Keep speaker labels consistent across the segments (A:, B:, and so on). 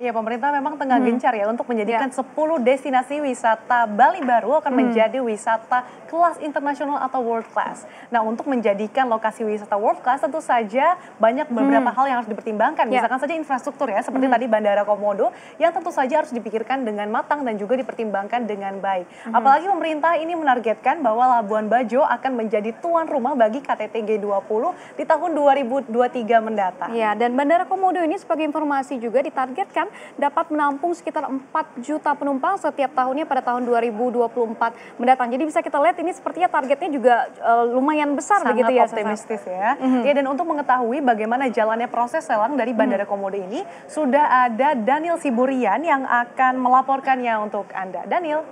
A: Ya, pemerintah memang tengah hmm. gencar ya untuk menjadikan ya. 10 destinasi wisata Bali baru akan hmm. menjadi wisata kelas internasional atau world class. Nah, untuk menjadikan lokasi wisata world class tentu saja banyak beberapa hmm. hal yang harus dipertimbangkan. Ya. Misalkan saja infrastruktur ya, seperti hmm. tadi Bandara Komodo yang tentu saja harus dipikirkan dengan matang dan juga dipertimbangkan dengan baik. Hmm. Apalagi pemerintah ini menargetkan bahwa Labuan Bajo akan menjadi tuan rumah bagi KTT G20 di tahun 2023 mendatang. Ya, dan Bandara Komodo ini sebagai informasi juga ditargetkan dapat menampung sekitar 4 juta penumpang setiap tahunnya pada tahun 2024 mendatang. Jadi bisa kita lihat ini sepertinya targetnya juga uh, lumayan besar Sangat begitu ya. Sangat optimistis ya. Mm -hmm. Ya dan untuk mengetahui bagaimana jalannya proses selang dari mhm. Bandara mm -hmm. Komodo ini sudah ada Daniel Siburian yang akan melaporkannya untuk Anda. Daniel.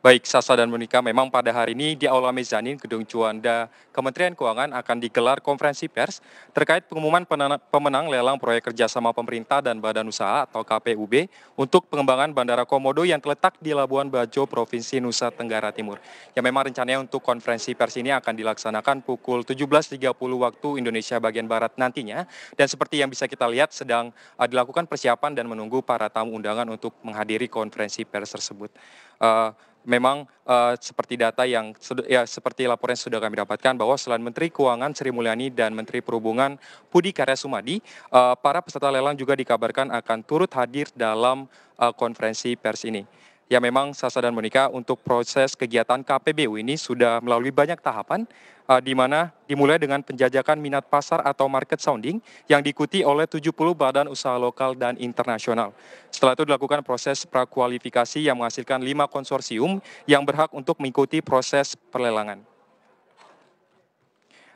B: Baik, Sasa dan Monika, memang pada hari ini di Aula Mezanin Gedung Juanda Kementerian Keuangan akan digelar konferensi pers terkait pengumuman pemenang lelang proyek kerjasama pemerintah dan badan usaha atau KPUB untuk pengembangan Bandara Komodo yang terletak di Labuan Bajo, Provinsi Nusa Tenggara Timur. Yang memang rencananya untuk konferensi pers ini akan dilaksanakan pukul 17.30 waktu Indonesia bagian Barat nantinya. Dan seperti yang bisa kita lihat sedang eh, dilakukan persiapan dan menunggu para tamu undangan untuk menghadiri konferensi pers tersebut uh, memang uh, seperti data yang ya seperti laporan yang sudah kami dapatkan bahwa selain Menteri Keuangan Sri Mulyani dan Menteri Perhubungan Budi Karya Sumadi, uh, para peserta lelang juga dikabarkan akan turut hadir dalam uh, konferensi pers ini ya memang Sasa dan Monica untuk proses kegiatan KPBU ini sudah melalui banyak tahapan uh, di mana dimulai dengan penjajakan minat pasar atau market sounding yang diikuti oleh 70 badan usaha lokal dan internasional. Setelah itu dilakukan proses prakualifikasi yang menghasilkan lima konsorsium yang berhak untuk mengikuti proses perlelangan.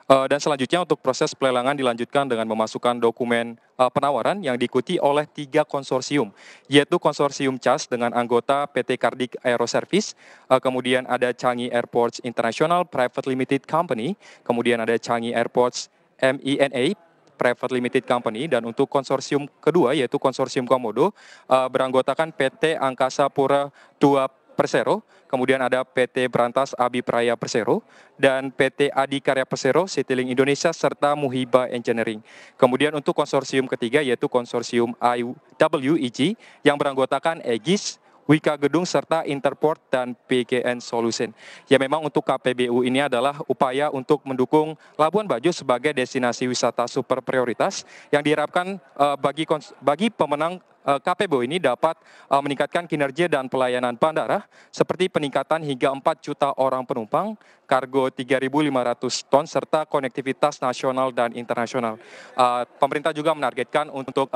B: Eh, dan selanjutnya untuk proses pelelangan dilanjutkan dengan memasukkan dokumen uh, penawaran yang diikuti oleh tiga konsorsium, yaitu konsorsium CAS dengan anggota PT Kardik Aeroservice, eh, kemudian ada Changi Airports International Private Limited Company, kemudian ada Changi Airports MENA Private Limited Company dan untuk konsorsium kedua yaitu konsorsium Komodo uh, beranggotakan PT Angkasa Pura 2 Persero, kemudian ada PT Berantas Abi Praya Persero, dan PT Adi Karya Persero, Citylink Indonesia, serta Muhiba Engineering. Kemudian untuk konsorsium ketiga yaitu konsorsium IWEG yang beranggotakan EGIS, Wika Gedung serta Interport dan PKN Solution. Ya memang untuk KPBU ini adalah upaya untuk mendukung Labuan Bajo sebagai destinasi wisata super prioritas yang diharapkan uh, bagi bagi pemenang eh, KPBU ini dapat eh, meningkatkan kinerja dan pelayanan bandara seperti peningkatan hingga 4 juta orang penumpang, kargo 3.500 ton serta konektivitas nasional dan internasional. Pemerintah juga menargetkan untuk